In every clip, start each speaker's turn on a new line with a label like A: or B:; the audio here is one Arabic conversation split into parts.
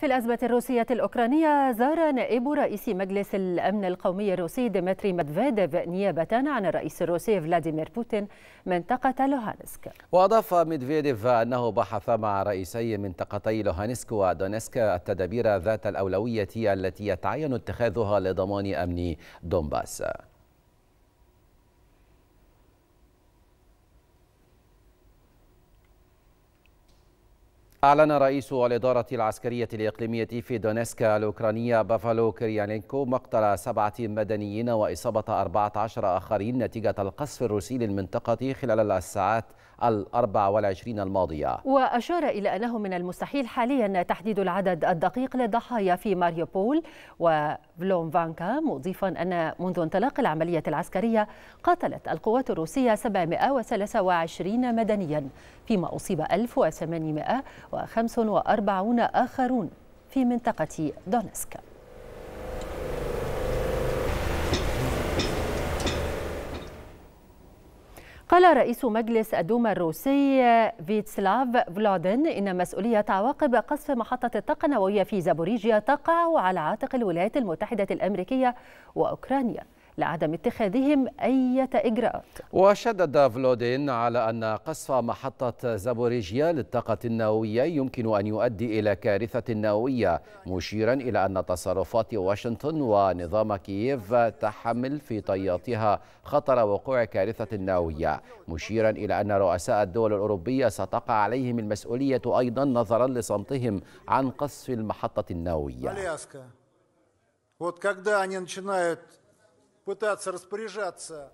A: في الأزمة الروسية الأوكرانية زار نائب رئيس مجلس الأمن القومي الروسي ديمتري مدفيديف نيابة عن الرئيس الروسي فلاديمير بوتين منطقة لوهانسك
B: وأضاف ميدفيديف أنه بحث مع رئيسي منطقتي لوهانسك ودونسك التدابير ذات الأولوية التي يتعين اتخاذها لضمان أمن دونباس أعلن رئيس الإدارة العسكرية الإقليمية في دونيسكا الأوكرانية بافالو كريانينكو مقتل سبعة مدنيين وإصابة 14 آخرين نتيجة القصف الروسي للمنطقة خلال الساعات الأربع والعشرين الماضية
A: وأشار إلى أنه من المستحيل حاليا تحديد العدد الدقيق للضحايا في ماريوبول و فلوم فانكا مضيفا أن منذ انطلاق العملية العسكرية قاتلت القوات الروسية 723 مدنيا فيما أصيب 1845 آخرون في منطقة دونسك قال رئيس مجلس الدوما الروسي فيتسلاف فلادين إن مسؤولية عواقب قصف محطة الطاقة النووية في زابوريجيا تقع على عاتق الولايات المتحدة الأمريكية وأوكرانيا لعدم اتخاذهم أي إجراءات
B: وشدد فلودين على أن قصف محطة زابوريجيا للطاقة النووية يمكن أن يؤدي إلى كارثة نووية مشيرا إلى أن تصرفات واشنطن ونظام كييف تحمل في طياتها خطر وقوع كارثة نووية مشيرا إلى أن رؤساء الدول الأوروبية ستقع عليهم المسؤولية أيضا نظرا لصمتهم عن قصف المحطة النووية.
C: пытаться распоряжаться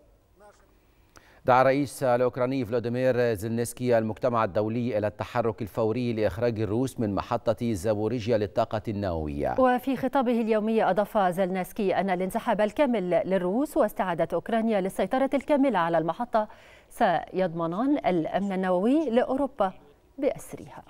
B: دعا الرئيس الأوكراني فلاديمير زلنسكي المجتمع الدولي إلى التحرك الفوري لإخراج الروس من محطة زابوريجيا للطاقة النووية
A: وفي خطابه اليومي أضاف زلنسكي أن الانسحاب الكامل للروس واستعادة أوكرانيا للسيطرة الكاملة على المحطة سيضمنان الأمن النووي لأوروبا بأسرها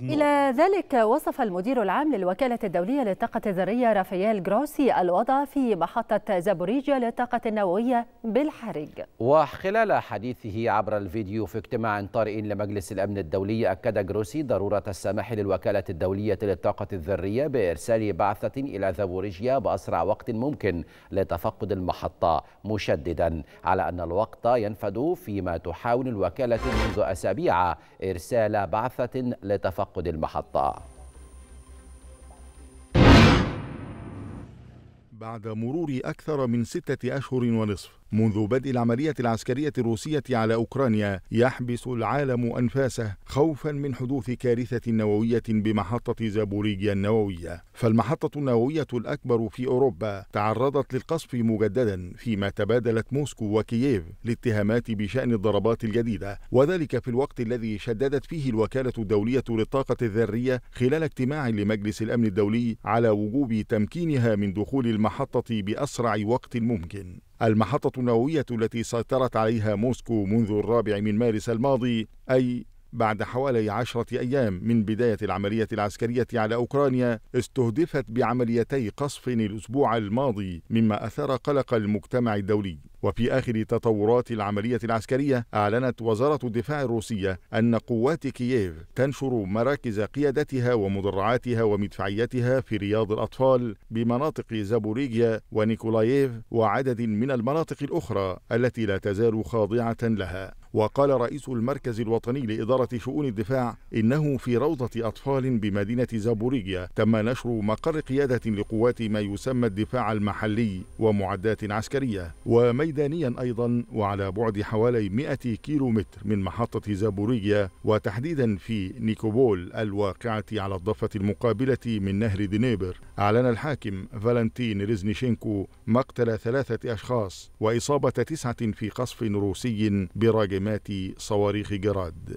A: إلى ذلك وصف المدير العام للوكالة الدولية للطاقة الذرية رافائيل جروسي الوضع في محطة زابوريجيا للطاقة النووية بالحرج.
B: وخلال حديثه عبر الفيديو في اجتماع طارئ لمجلس الأمن الدولي أكد جروسي ضرورة السماح للوكالة الدولية للطاقة الذرية بإرسال بعثة إلى زابوريجيا بأسرع وقت ممكن لتفقد المحطة مشددا على أن الوقت ينفد فيما تحاول الوكالة منذ أسابيع إرسال بعثة لتفقد المحطة
C: بعد مرور أكثر من ستة أشهر ونصف منذ بدء العملية العسكرية الروسية على أوكرانيا يحبس العالم أنفاسه خوفا من حدوث كارثة نووية بمحطة زابوريجيا النووية فالمحطة النووية الأكبر في أوروبا تعرضت للقصف مجددا فيما تبادلت موسكو وكييف الاتهامات بشأن الضربات الجديدة وذلك في الوقت الذي شددت فيه الوكالة الدولية للطاقة الذرية خلال اجتماع لمجلس الأمن الدولي على وجوب تمكينها من دخول المحطة بأسرع وقت ممكن المحطة النووية التي سيطرت عليها موسكو منذ الرابع من مارس الماضي أي بعد حوالي عشرة أيام من بداية العملية العسكرية على أوكرانيا استهدفت بعمليتي قصف الأسبوع الماضي مما أثار قلق المجتمع الدولي وفي آخر تطورات العملية العسكرية أعلنت وزارة الدفاع الروسية أن قوات كييف تنشر مراكز قيادتها ومدرعاتها ومدفعيتها في رياض الأطفال بمناطق زابوريجيا ونيكولاييف وعدد من المناطق الأخرى التي لا تزال خاضعة لها وقال رئيس المركز الوطني لإدارة شؤون الدفاع إنه في روضة أطفال بمدينة زابوريجيا تم نشر مقر قيادة لقوات ما يسمى الدفاع المحلي ومعدات عسكرية ومي ميدانيا أيضا وعلى بعد حوالي 100 كيلومتر من محطة زابورية وتحديدا في نيكوبول الواقعة على الضفة المقابلة من نهر دنيبر أعلن الحاكم فالنتين ريزنيشينكو مقتل ثلاثة أشخاص وإصابة تسعة في قصف روسي براجمات صواريخ جراد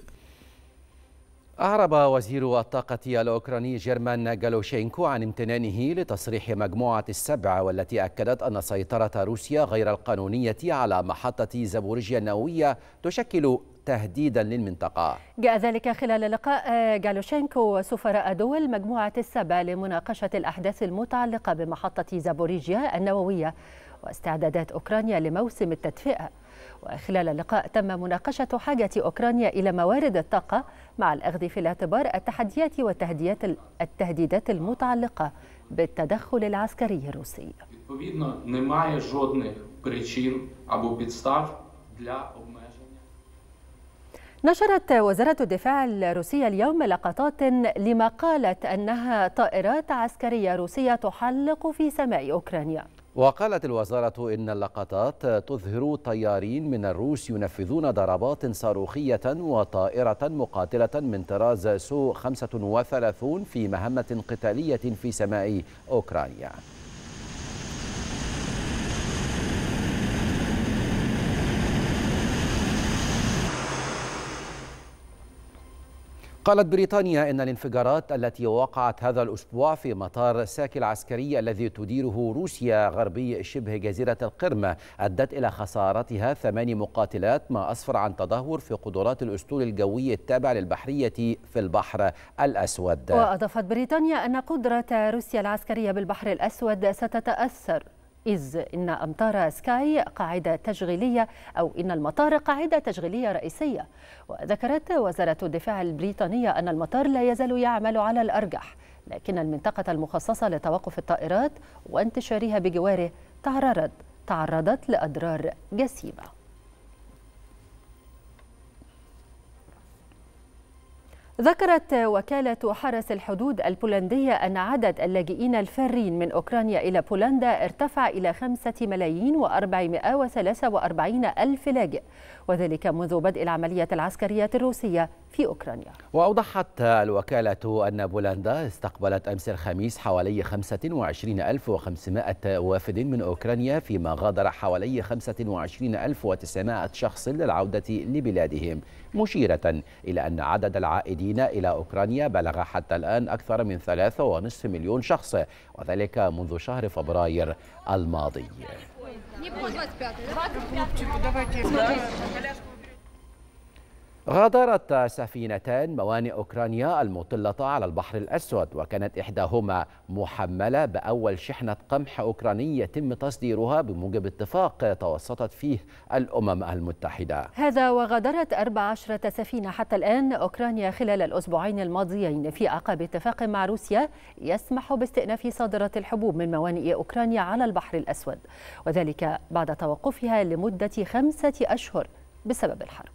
B: أعرب وزير الطاقة الأوكراني جيرمان جالوشينكو عن امتنانه لتصريح مجموعة السبع والتي أكدت أن سيطرة روسيا غير القانونية على محطة زابوريجيا النووية تشكل تهديدا للمنطقة
A: جاء ذلك خلال لقاء جالوشينكو آه، وسفراء دول مجموعة السبع لمناقشة الأحداث المتعلقة بمحطة زابوريجيا النووية واستعدادات أوكرانيا لموسم التدفئة وخلال اللقاء تم مناقشة حاجة أوكرانيا إلى موارد الطاقة مع الأخذ في الاعتبار التحديات والتهديدات المتعلقة بالتدخل العسكري الروسي نشرت وزارة الدفاع الروسية اليوم لقطات لما قالت أنها طائرات عسكرية روسية تحلق في سماء أوكرانيا
B: وقالت الوزارة إن اللقطات تظهر طيارين من الروس ينفذون ضربات صاروخية وطائرة مقاتلة من طراز سو 35 في مهمة قتالية في سماء أوكرانيا قالت بريطانيا إن الانفجارات التي وقعت هذا الأسبوع في مطار ساكي العسكري الذي تديره روسيا غربي شبه جزيرة القرم أدت إلى خسارتها ثمان مقاتلات ما أسفر عن تدهور في قدرات الأسطول الجوي التابع للبحرية في البحر الأسود وأضافت
A: بريطانيا أن قدرة روسيا العسكرية بالبحر الأسود ستتأثر إذ إن أمطار سكاي قاعدة تشغيلية أو إن المطار قاعدة تشغيلية رئيسية وذكرت وزارة الدفاع البريطانية أن المطار لا يزال يعمل على الأرجح لكن المنطقة المخصصة لتوقف الطائرات وانتشارها بجواره تعرضت تعرضت لأضرار جسيمة ذكرت وكالة حرس الحدود البولندية أن عدد اللاجئين الفارين من أوكرانيا إلى بولندا ارتفع إلى خمسة ملايين وأربعمائة وثلاثة وأربعين ألف لاجئ وذلك منذ بدء العملية العسكرية الروسية في أوكرانيا
B: وأوضحت الوكالة أن بولندا استقبلت أمس الخميس حوالي 25500 وافد من أوكرانيا فيما غادر حوالي 25900 شخص للعودة لبلادهم مشيرة إلى أن عدد العائدين إلى أوكرانيا بلغ حتى الآن أكثر من ثلاثة ونصف مليون شخص وذلك منذ شهر فبراير الماضي غادرت سفينتان موانئ أوكرانيا المطلة على البحر الأسود وكانت إحداهما محملة بأول شحنة قمح أوكراني يتم تصديرها بموجب اتفاق توسطت فيه الأمم المتحدة
A: هذا وغادرت 14 سفينة حتى الآن أوكرانيا خلال الأسبوعين الماضيين في أعقاب اتفاق مع روسيا يسمح باستئناف صادرة الحبوب من موانئ أوكرانيا على البحر الأسود وذلك بعد توقفها لمدة خمسة أشهر بسبب الحرب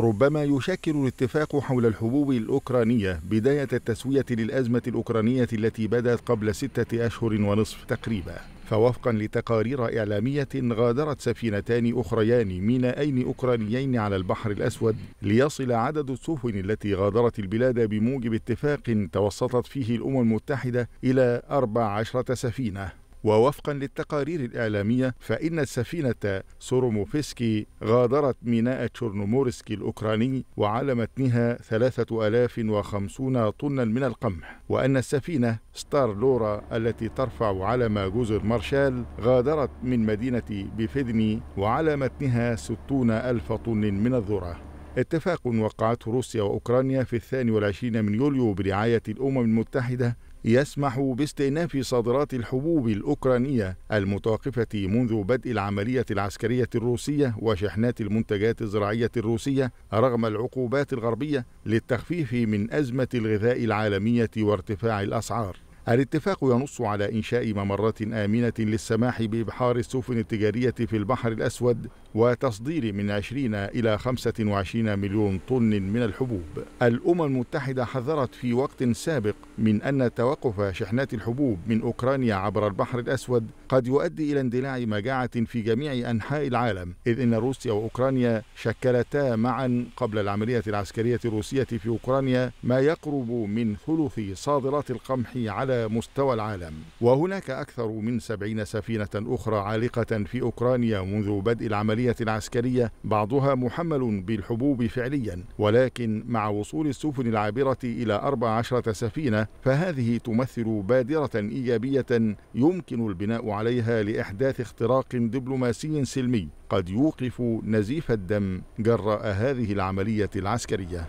C: ربما يشكل الاتفاق حول الحبوب الأوكرانية بداية التسوية للأزمة الأوكرانية التي بدأت قبل ستة أشهر ونصف تقريبا فوفقا لتقارير إعلامية غادرت سفينتان أخريان مينائين أوكرانيين على البحر الأسود ليصل عدد السفن التي غادرت البلاد بموجب اتفاق توسطت فيه الأمم المتحدة إلى 14 سفينة ووفقا للتقارير الإعلامية فإن السفينة سوروموفسكي غادرت ميناء تشورنومورسكي الأوكراني وعلى متنها 3050 طنا من القمح وأن السفينة ستار لورا التي ترفع علم جزر مارشال غادرت من مدينة بفيدني وعلى متنها 60 ألف طن من الذرة اتفاق وقعته روسيا وأوكرانيا في الثاني والعشرين من يوليو برعاية الأمم المتحدة يسمح باستئناف صادرات الحبوب الأوكرانية المتوقفة منذ بدء العملية العسكرية الروسية وشحنات المنتجات الزراعية الروسية رغم العقوبات الغربية للتخفيف من أزمة الغذاء العالمية وارتفاع الأسعار الاتفاق ينص على إنشاء ممرات آمنة للسماح بإبحار السفن التجارية في البحر الأسود وتصدير من 20 إلى 25 مليون طن من الحبوب. الأمم المتحدة حذرت في وقت سابق من أن توقف شحنات الحبوب من أوكرانيا عبر البحر الأسود قد يؤدي إلى اندلاع مجاعة في جميع أنحاء العالم، إذ أن روسيا وأوكرانيا شكلتا معا قبل العملية العسكرية الروسية في أوكرانيا ما يقرب من ثلث صادرات القمح على على مستوى العالم وهناك أكثر من سبعين سفينة أخرى عالقة في أوكرانيا منذ بدء العملية العسكرية بعضها محمل بالحبوب فعليا ولكن مع وصول السفن العابرة إلى 14 سفينة فهذه تمثل بادرة إيجابية يمكن البناء عليها لإحداث اختراق دبلوماسي سلمي قد يوقف نزيف الدم جراء هذه العملية العسكرية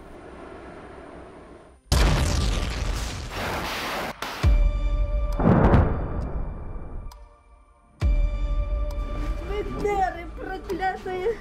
C: Деры проклятые!